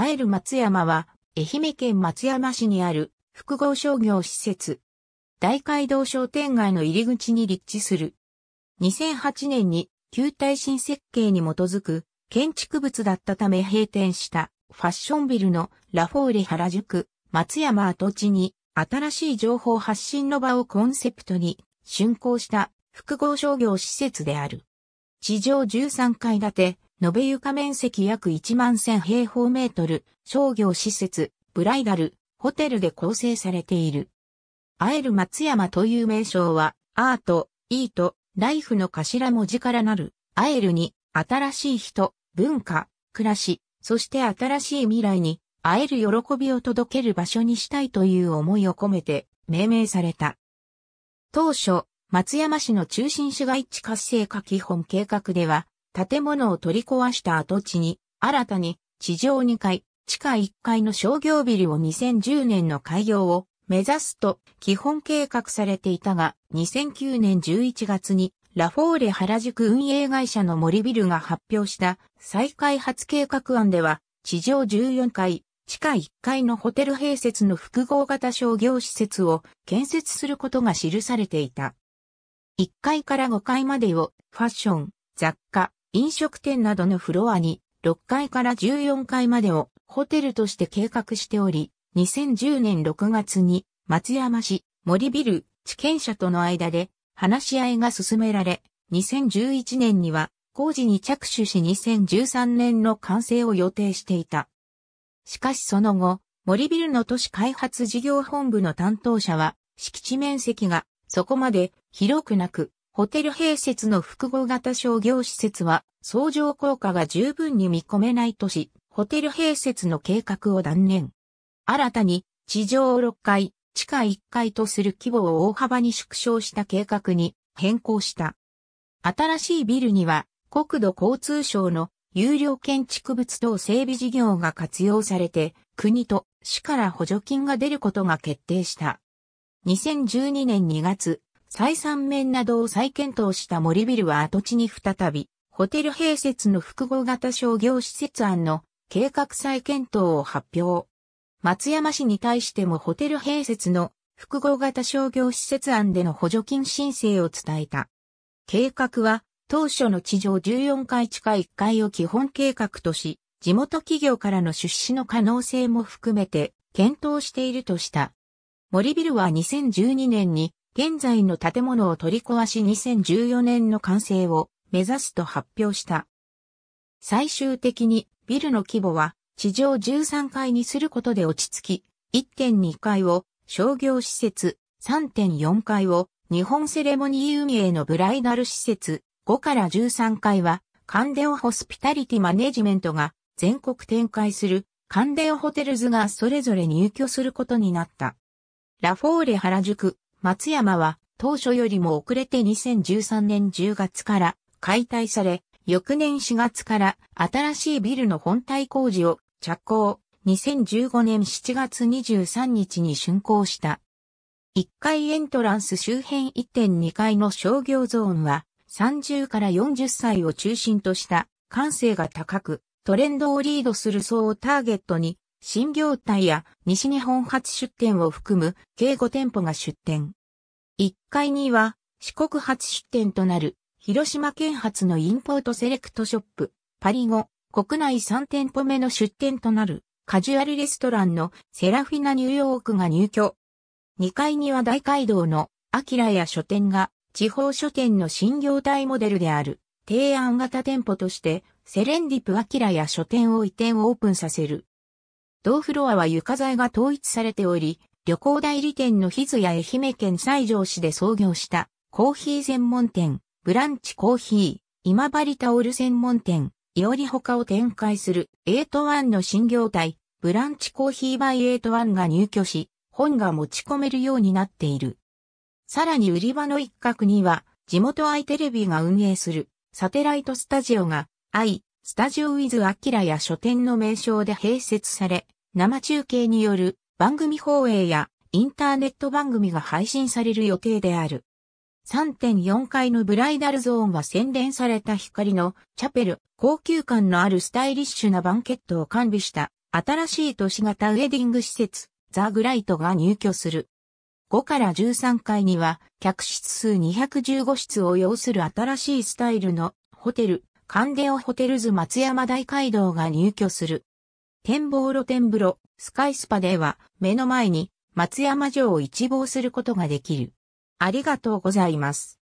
あえる松山は、愛媛県松山市にある複合商業施設、大街道商店街の入り口に立地する。2008年に旧耐震設計に基づく建築物だったため閉店したファッションビルのラフォーレ原宿、松山跡地に新しい情報発信の場をコンセプトに竣工した複合商業施設である。地上13階建て、延べ床面積約1万1000平方メートル、商業施設、ブライダル、ホテルで構成されている。あえる松山という名称は、アート、イート、ライフの頭文字からなる、あえるに、新しい人、文化、暮らし、そして新しい未来に、会える喜びを届ける場所にしたいという思いを込めて命名された。当初、松山市の中心市街地活性化基本計画では、建物を取り壊した跡地に、新たに地上2階、地下1階の商業ビルを2010年の開業を目指すと基本計画されていたが、2009年11月にラフォーレ原宿運営会社の森ビルが発表した再開発計画案では、地上14階、地下1階のホテル併設の複合型商業施設を建設することが記されていた。1階から5階までをファッション、雑貨、飲食店などのフロアに6階から14階までをホテルとして計画しており、2010年6月に松山市森ビル地権者との間で話し合いが進められ、2011年には工事に着手し2013年の完成を予定していた。しかしその後、森ビルの都市開発事業本部の担当者は、敷地面積がそこまで広くなく、ホテル併設の複合型商業施設は相乗効果が十分に見込めないとし、ホテル併設の計画を断念。新たに地上6階、地下1階とする規模を大幅に縮小した計画に変更した。新しいビルには国土交通省の有料建築物等整備事業が活用されて、国と市から補助金が出ることが決定した。2012年2月、再三面などを再検討した森ビルは跡地に再び、ホテル併設の複合型商業施設案の計画再検討を発表。松山市に対してもホテル併設の複合型商業施設案での補助金申請を伝えた。計画は当初の地上14階地下1階を基本計画とし、地元企業からの出資の可能性も含めて検討しているとした。森ビルは2012年に現在の建物を取り壊し2014年の完成を目指すと発表した。最終的にビルの規模は地上13階にすることで落ち着き、1.2階を商業施設、3.4階を日本セレモニー運営のブライダル施設、5から13階はカンデオホスピタリティマネジメントが全国展開するカンデオホテルズがそれぞれ入居することになった。ラフォーレ原宿、松山は当初よりも遅れて2013年10月から解体され、翌年4月から新しいビルの本体工事を着工、2015年7月23日に竣工した。1階エントランス周辺1.2階の商業ゾーンは30から40歳を中心とした感性が高くトレンドをリードする層をターゲットに新業態や西日本初出店を含む計5店舗が出店。1階には四国初出店となる広島県発のインポートセレクトショップパリゴ国内3店舗目の出店となるカジュアルレストランのセラフィナニューヨークが入居。2階には大街道のアキラや書店が地方書店の新業態モデルである提案型店舗としてセレンディプアキラや書店を移転オープンさせる。同フロアは床材が統一されており、旅行代理店の日津や愛媛県西条市で創業したコーヒー専門店、ブランチコーヒー、今治タオル専門店、いおり他を展開する81の新業態、ブランチコーヒーバイ81が入居し、本が持ち込めるようになっている。さらに売り場の一角には、地元アイテレビが運営するサテライトスタジオが、愛、スタジオウィズ・アキラや書店の名称で併設され、生中継による番組放映やインターネット番組が配信される予定である。3.4階のブライダルゾーンは洗練された光のチャペル、高級感のあるスタイリッシュなバンケットを完備した新しい都市型ウェディング施設、ザ・グライトが入居する。5から13階には客室数215室を要する新しいスタイルのホテル、カンデオホテルズ松山大街道が入居する。展望露天風呂、スカイスパでは目の前に松山城を一望することができる。ありがとうございます。